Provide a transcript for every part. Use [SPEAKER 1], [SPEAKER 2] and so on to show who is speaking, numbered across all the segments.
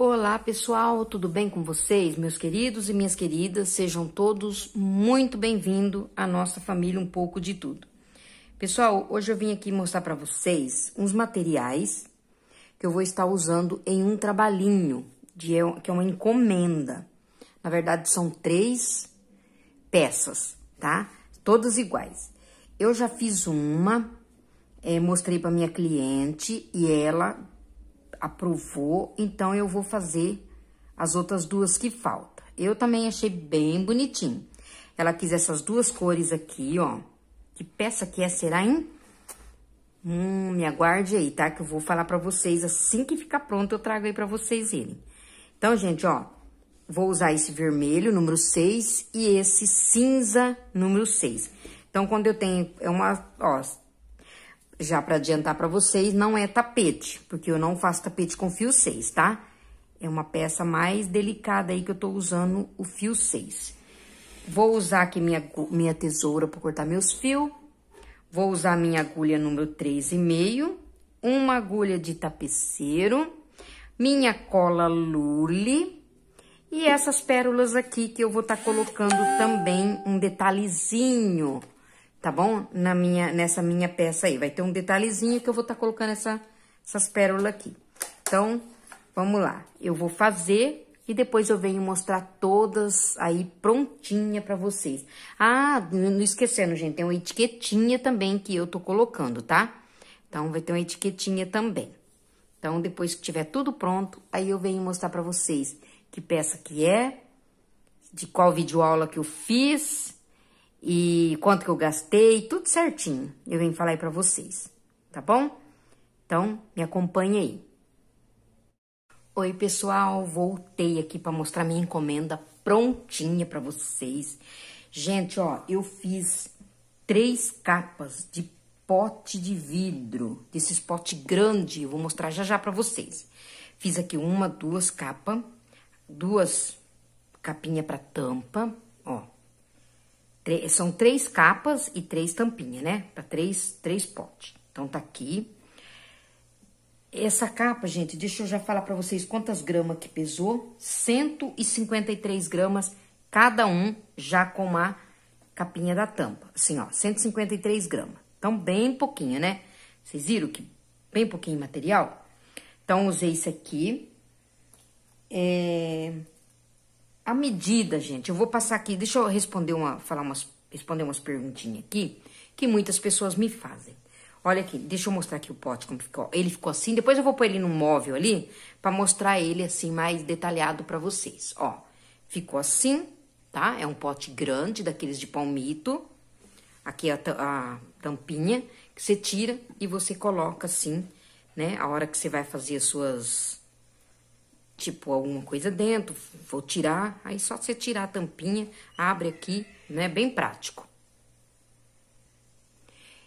[SPEAKER 1] Olá pessoal, tudo bem com vocês, meus queridos e minhas queridas? Sejam todos muito bem-vindos à nossa família Um Pouco de Tudo. Pessoal, hoje eu vim aqui mostrar para vocês uns materiais que eu vou estar usando em um trabalhinho, de, que é uma encomenda. Na verdade, são três peças, tá? Todas iguais. Eu já fiz uma, é, mostrei para minha cliente e ela aprovou, então eu vou fazer as outras duas que faltam. Eu também achei bem bonitinho. Ela quis essas duas cores aqui, ó. Que peça que é, será, hein? Hum, me aguarde aí, tá? Que eu vou falar pra vocês assim que ficar pronto, eu trago aí pra vocês ele. Então, gente, ó, vou usar esse vermelho, número 6, e esse cinza, número 6. Então, quando eu tenho, é uma, ó, já para adiantar para vocês, não é tapete, porque eu não faço tapete com fio 6, tá? É uma peça mais delicada aí que eu tô usando o fio 6. Vou usar aqui minha, minha tesoura para cortar meus fios. Vou usar minha agulha número 3,5, uma agulha de tapeceiro, minha cola lule e essas pérolas aqui que eu vou estar tá colocando também um detalhezinho tá bom? Na minha, nessa minha peça aí. Vai ter um detalhezinho que eu vou estar tá colocando essa, essas pérolas aqui. Então, vamos lá. Eu vou fazer e depois eu venho mostrar todas aí prontinha para vocês. Ah, não esquecendo, gente, tem uma etiquetinha também que eu tô colocando, tá? Então, vai ter uma etiquetinha também. Então, depois que tiver tudo pronto, aí eu venho mostrar para vocês que peça que é, de qual videoaula que eu fiz e quanto que eu gastei, tudo certinho. Eu venho falar aí para vocês, tá bom? Então, me acompanha aí. Oi, pessoal, voltei aqui para mostrar minha encomenda prontinha para vocês. Gente, ó, eu fiz três capas de pote de vidro, desses pote grande, eu vou mostrar já já para vocês. Fiz aqui uma, duas capas, duas capinha para tampa, ó, são três capas e três tampinhas, né? Para tá três, três potes. Então, tá aqui. Essa capa, gente, deixa eu já falar para vocês quantas gramas que pesou. 153 gramas cada um, já com a capinha da tampa. Assim, ó, 153 gramas. Então, bem pouquinho, né? Vocês viram que bem pouquinho material? Então, usei isso aqui. É a medida, gente, eu vou passar aqui, deixa eu responder uma, falar umas, responder umas perguntinhas aqui, que muitas pessoas me fazem. Olha aqui, deixa eu mostrar aqui o pote como ficou. Ele ficou assim, depois eu vou pôr ele num móvel ali, pra mostrar ele assim mais detalhado pra vocês. Ó, ficou assim, tá? É um pote grande, daqueles de palmito. Aqui é a, a tampinha, que você tira e você coloca assim, né? A hora que você vai fazer as suas tipo alguma coisa dentro, vou tirar, aí só você tirar a tampinha, abre aqui, né? Bem prático.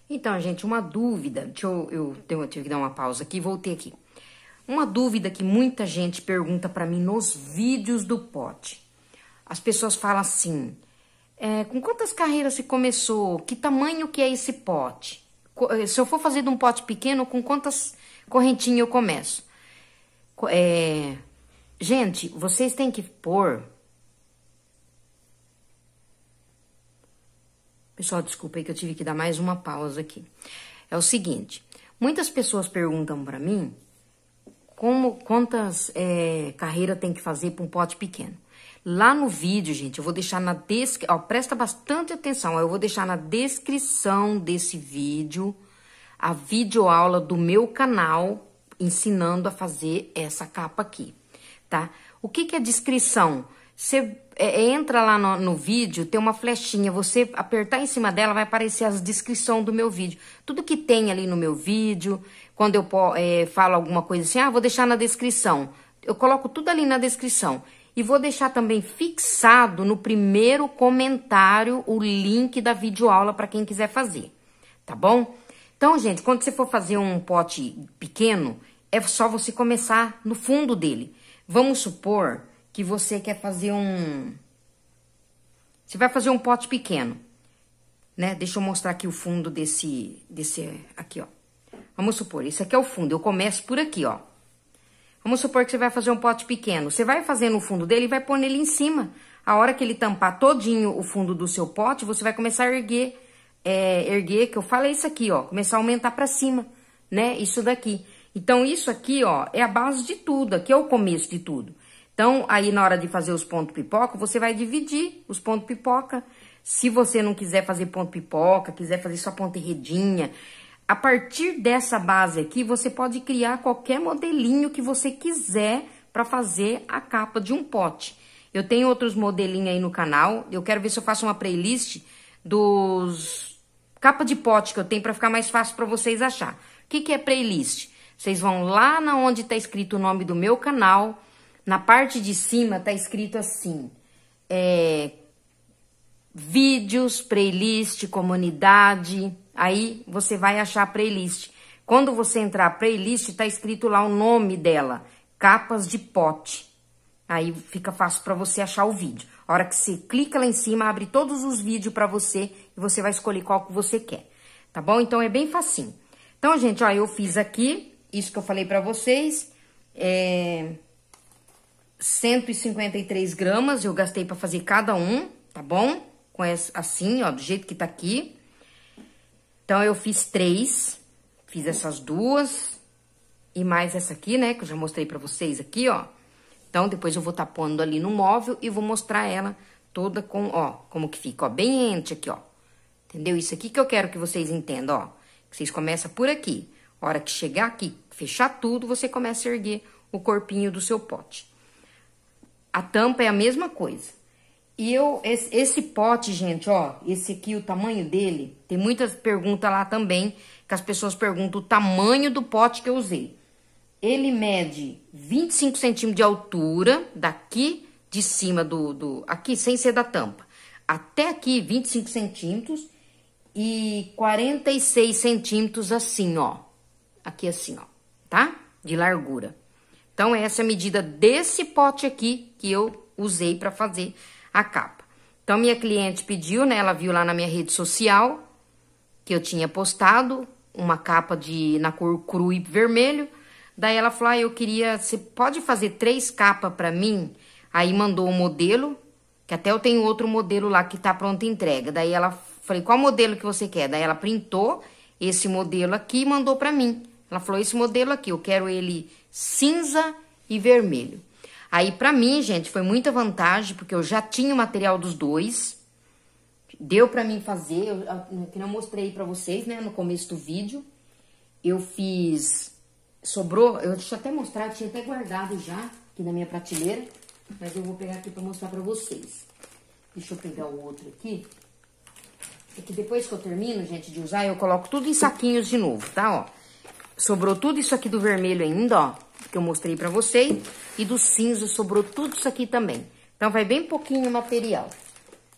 [SPEAKER 1] Então, gente, uma dúvida, deixa eu, eu tenho, eu tive que dar uma pausa aqui, voltei aqui. Uma dúvida que muita gente pergunta para mim nos vídeos do pote. As pessoas falam assim, é, com quantas carreiras se começou? Que tamanho que é esse pote? Eh, se eu for fazer de um pote pequeno, com quantas correntinhas eu começo? É, Gente, vocês têm que pôr. Pessoal, desculpa aí que eu tive que dar mais uma pausa aqui. É o seguinte, muitas pessoas perguntam para mim como quantas é, carreira tem que fazer para um pote pequeno. Lá no vídeo, gente, eu vou deixar na descrição. Presta bastante atenção. Eu vou deixar na descrição desse vídeo a videoaula do meu canal ensinando a fazer essa capa aqui tá? O que, que é descrição? Você é, é, entra lá no, no, vídeo, tem uma flechinha, você apertar em cima dela vai aparecer as descrição do meu vídeo. Tudo que tem ali no meu vídeo, quando eu é, falo alguma coisa assim, ah, vou deixar na descrição. Eu coloco tudo ali na descrição. E vou deixar também fixado no primeiro comentário o link da videoaula para quem quiser fazer, tá bom? Então, gente, quando você for fazer um pote pequeno, é só você começar no fundo dele. Vamos supor que você quer fazer um... Você vai fazer um pote pequeno, né? Deixa eu mostrar aqui o fundo desse... desse aqui, ó. Vamos supor, isso aqui é o fundo. Eu começo por aqui, ó. Vamos supor que você vai fazer um pote pequeno. Você vai fazer no fundo dele e vai pôr nele em cima. A hora que ele tampar todinho o fundo do seu pote, você vai começar a erguer, é, erguer, que eu falei isso aqui, ó. Começar a aumentar pra cima, né? Isso daqui. Então, isso aqui, ó, é a base de tudo, aqui é o começo de tudo. Então, aí na hora de fazer os pontos pipoca, você vai dividir os pontos pipoca. Se você não quiser fazer ponto pipoca, quiser fazer só ponta redinha, a partir dessa base aqui, você pode criar qualquer modelinho que você quiser para fazer a capa de um pote. Eu tenho outros modelinhos aí no canal. Eu quero ver se eu faço uma playlist dos capa de pote que eu tenho para ficar mais fácil para vocês achar. O que, que é playlist? Vocês vão lá na onde está escrito o nome do meu canal. Na parte de cima está escrito assim: é, vídeos, playlist, comunidade. Aí você vai achar a playlist. Quando você entrar a playlist, está escrito lá o nome dela: Capas de Pote. Aí fica fácil para você achar o vídeo. A hora que você clica lá em cima, abre todos os vídeos para você e você vai escolher qual que você quer. Tá bom? Então é bem facinho. Então, gente, ó, eu fiz aqui isso que eu falei para vocês, é 153 gramas eu gastei para fazer cada um, tá bom? Com essa, assim, ó, do jeito que tá aqui. Então, eu fiz três, fiz essas duas e mais essa aqui, né, que eu já mostrei para vocês aqui, ó. Então, depois eu vou tá pondo ali no móvel e vou mostrar ela toda com, ó, como que fica, ó, bem ente aqui, ó. Entendeu? Isso aqui que eu quero que vocês entendam, ó. Que vocês começam por aqui. A hora que chegar aqui, fechar tudo, você começa a erguer o corpinho do seu pote. A tampa é a mesma coisa. E eu, esse, esse pote, gente, ó, esse aqui, o tamanho dele, tem muitas perguntas lá também, que as pessoas perguntam o tamanho do pote que eu usei. Ele mede 25 centímetros de altura, daqui de cima do, do, aqui, sem ser da tampa, até aqui 25 centímetros e 46 centímetros assim, ó, aqui assim, ó, tá? De largura. Então, essa é a medida desse pote aqui que eu usei para fazer a capa. Então, minha cliente pediu, né? Ela viu lá na minha rede social que eu tinha postado uma capa de na cor cru e vermelho. Daí ela falou: ah, "Eu queria, você pode fazer três capas para mim?" Aí mandou o um modelo, que até eu tenho outro modelo lá que tá pronta entrega. Daí ela falei: "Qual modelo que você quer?" Daí ela printou esse modelo aqui e mandou para mim. Ela falou: esse modelo aqui, eu quero ele cinza e vermelho. Aí, para mim, gente, foi muita vantagem, porque eu já tinha o material dos dois. Deu para mim fazer, eu, né, que não mostrei para vocês, né, no começo do vídeo. Eu fiz, sobrou, eu deixa eu até mostrar, eu tinha até guardado já aqui na minha prateleira, mas eu vou pegar aqui para mostrar para vocês. Deixa eu pegar o outro aqui. É que depois que eu termino, gente, de usar, eu coloco tudo em saquinhos de novo, tá, ó. Sobrou tudo isso aqui do vermelho ainda, ó, que eu mostrei pra vocês. E do cinza sobrou tudo isso aqui também. Então, vai bem pouquinho o material.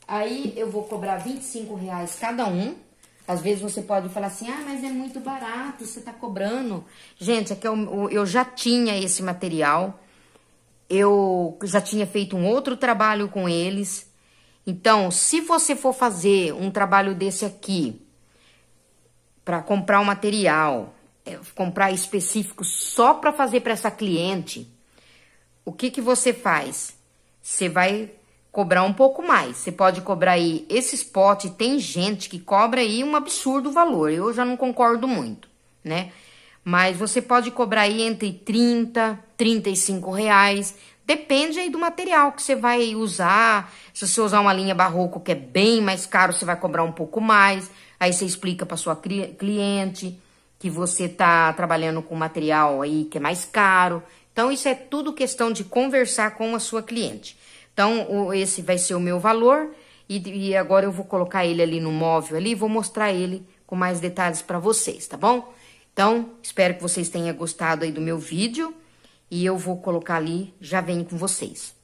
[SPEAKER 1] Aí, eu vou cobrar 25 reais cada um. Às vezes você pode falar assim, ah, mas é muito barato, você tá cobrando. Gente, aqui é eu, eu já tinha esse material, eu já tinha feito um outro trabalho com eles. Então, se você for fazer um trabalho desse aqui, para comprar o material, é, comprar específico só para fazer para essa cliente, o que, que você faz? Você vai cobrar um pouco mais. Você pode cobrar aí esse spot, tem gente que cobra aí um absurdo valor. Eu já não concordo muito, né? Mas você pode cobrar aí entre 30, 35 reais. Depende aí do material que você vai usar. Se você usar uma linha barroco que é bem mais caro, você vai cobrar um pouco mais. Aí você explica para sua cliente que você está trabalhando com material aí que é mais caro. Então, isso é tudo questão de conversar com a sua cliente. Então, o, esse vai ser o meu valor e, e, agora eu vou colocar ele ali no móvel ali vou mostrar ele com mais detalhes para vocês, tá bom? Então, espero que vocês tenham gostado aí do meu vídeo e eu vou colocar ali, já venho com vocês.